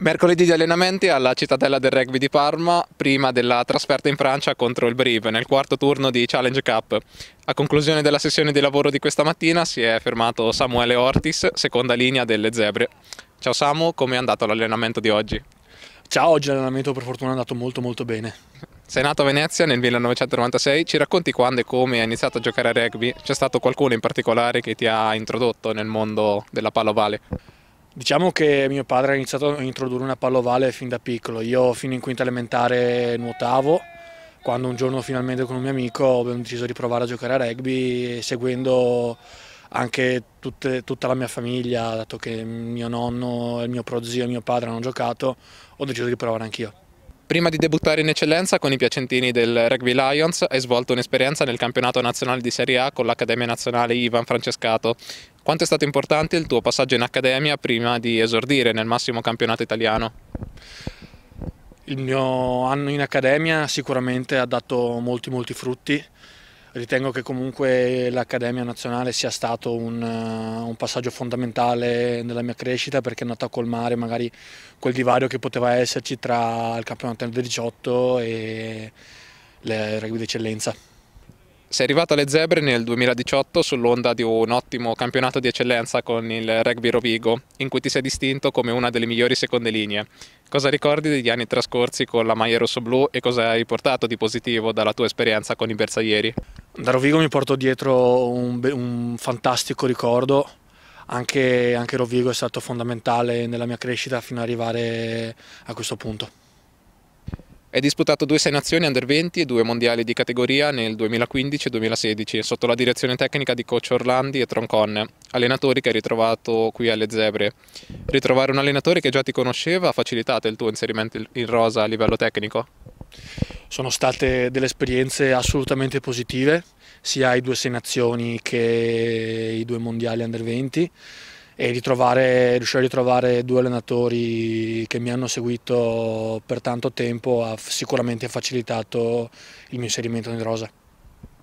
Mercoledì di allenamenti alla cittadella del rugby di Parma, prima della trasferta in Francia contro il Brive nel quarto turno di Challenge Cup. A conclusione della sessione di lavoro di questa mattina si è fermato Samuele Ortis, seconda linea delle Zebre. Ciao Samu, come è andato l'allenamento di oggi? Ciao, oggi l'allenamento per fortuna è andato molto molto bene. Sei nato a Venezia nel 1996, ci racconti quando e come hai iniziato a giocare a rugby? C'è stato qualcuno in particolare che ti ha introdotto nel mondo della palla ovale? Diciamo che mio padre ha iniziato a introdurre una pallovale fin da piccolo, io fino in quinta elementare nuotavo, quando un giorno finalmente con un mio amico abbiamo deciso di provare a giocare a rugby seguendo anche tutte, tutta la mia famiglia, dato che mio nonno, il mio prozio e mio padre hanno giocato, ho deciso di provare anch'io. Prima di debuttare in eccellenza con i piacentini del Rugby Lions hai svolto un'esperienza nel campionato nazionale di Serie A con l'Accademia Nazionale Ivan Francescato. Quanto è stato importante il tuo passaggio in accademia prima di esordire nel massimo campionato italiano? Il mio anno in accademia sicuramente ha dato molti molti frutti. Ritengo che comunque l'Accademia Nazionale sia stato un, eh, un, passaggio fondamentale nella mia crescita perché è andato a colmare magari quel divario che poteva esserci tra il campionato del 18 e il rugby d'eccellenza. Sei arrivato alle zebre nel 2018 sull'onda di un ottimo campionato di eccellenza con il rugby Rovigo, in cui ti sei distinto come una delle migliori seconde linee. Cosa ricordi degli anni trascorsi con la maglia rosso-blu e cosa hai portato di positivo dalla tua esperienza con i bersaglieri? Da Rovigo mi porto dietro un, un fantastico ricordo, anche, anche Rovigo è stato fondamentale nella mia crescita fino ad arrivare a questo punto. È disputato due sei nazioni under 20 e due mondiali di categoria nel 2015 e 2016 sotto la direzione tecnica di coach Orlandi e Troncon, allenatori che hai ritrovato qui alle Zebre. Ritrovare un allenatore che già ti conosceva ha facilitato il tuo inserimento in rosa a livello tecnico? Sono state delle esperienze assolutamente positive, sia i due sei nazioni che i due mondiali under 20 e riuscire a ritrovare due allenatori che mi hanno seguito per tanto tempo ha sicuramente facilitato il mio inserimento nel in rosa.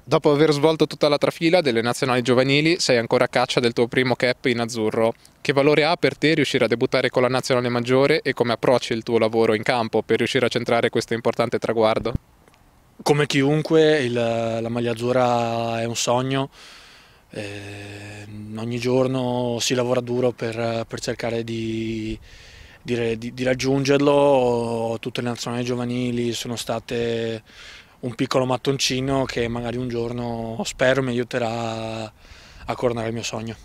Dopo aver svolto tutta la trafila delle nazionali giovanili, sei ancora a caccia del tuo primo cap in azzurro. Che valore ha per te riuscire a debuttare con la nazionale maggiore e come approcci il tuo lavoro in campo per riuscire a centrare questo importante traguardo? Come chiunque, il, la maglia azzurra è un sogno. Eh, ogni giorno si lavora duro per, per cercare di, di, di, di, raggiungerlo, tutte le nazionali giovanili sono state un piccolo mattoncino che magari un giorno spero mi aiuterà a coronare il mio sogno.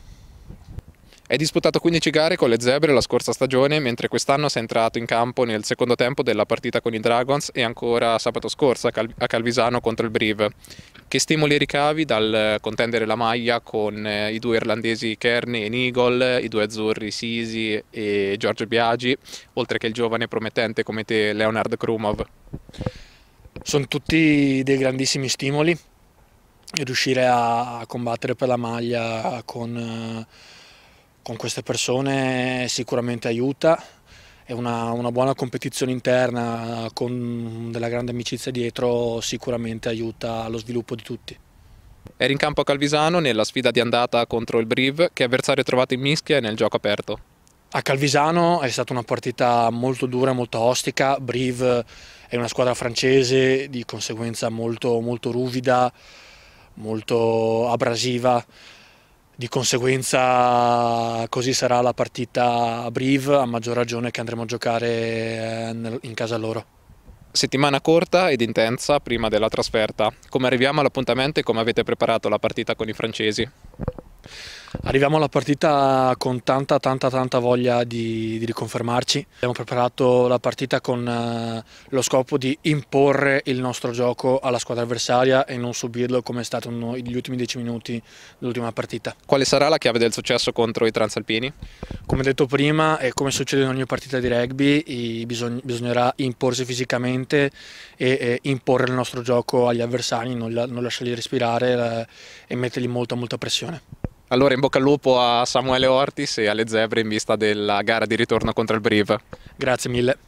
È disputato 15 gare con le Zebre la scorsa stagione, mentre quest'anno si è entrato in campo nel secondo tempo della partita con i Dragons e ancora sabato scorso a, Calvisano contro il Brive. Che stimoli ricavi dal contendere la maglia con eh, i due irlandesi Kearney e Nigol, i due azzurri Sisi e Giorgio Biagi, oltre che il giovane promettente come te Leonard Krumov? Sono tutti dei grandissimi stimoli, riuscire a combattere per la maglia con eh, con queste persone sicuramente aiuta, è una, una, buona competizione interna con della grande amicizia dietro sicuramente aiuta allo sviluppo di tutti. Era in campo a Calvisano nella sfida di andata contro il Brive, che avversario trovato in mischia e nel gioco aperto. A Calvisano è stata una partita molto dura, molto ostica, Brive è una squadra francese, di conseguenza molto, molto ruvida, molto abrasiva, di conseguenza così sarà la partita a Brive, a maggior ragione che andremo a giocare eh, in casa loro. Settimana corta ed intensa prima della trasferta. Come arriviamo all'appuntamento e come avete preparato la partita con i francesi? Arriviamo alla partita con tanta tanta tanta voglia di, di riconfermarci. Abbiamo preparato la partita con eh, lo scopo di imporre il nostro gioco alla squadra avversaria e non subirlo come è stato negli ultimi dieci minuti dell'ultima partita. Quale sarà la chiave del successo contro i Transalpini? Come detto prima e come succede in ogni partita di rugby bisog bisognerà imporsi fisicamente e, e, imporre il nostro gioco agli avversari, non, la non lasciarli respirare eh, e mettergli molta molta pressione. Allora in bocca al lupo a Samuele Ortis e alle zebre in vista della gara di ritorno contro il Brive. Grazie mille.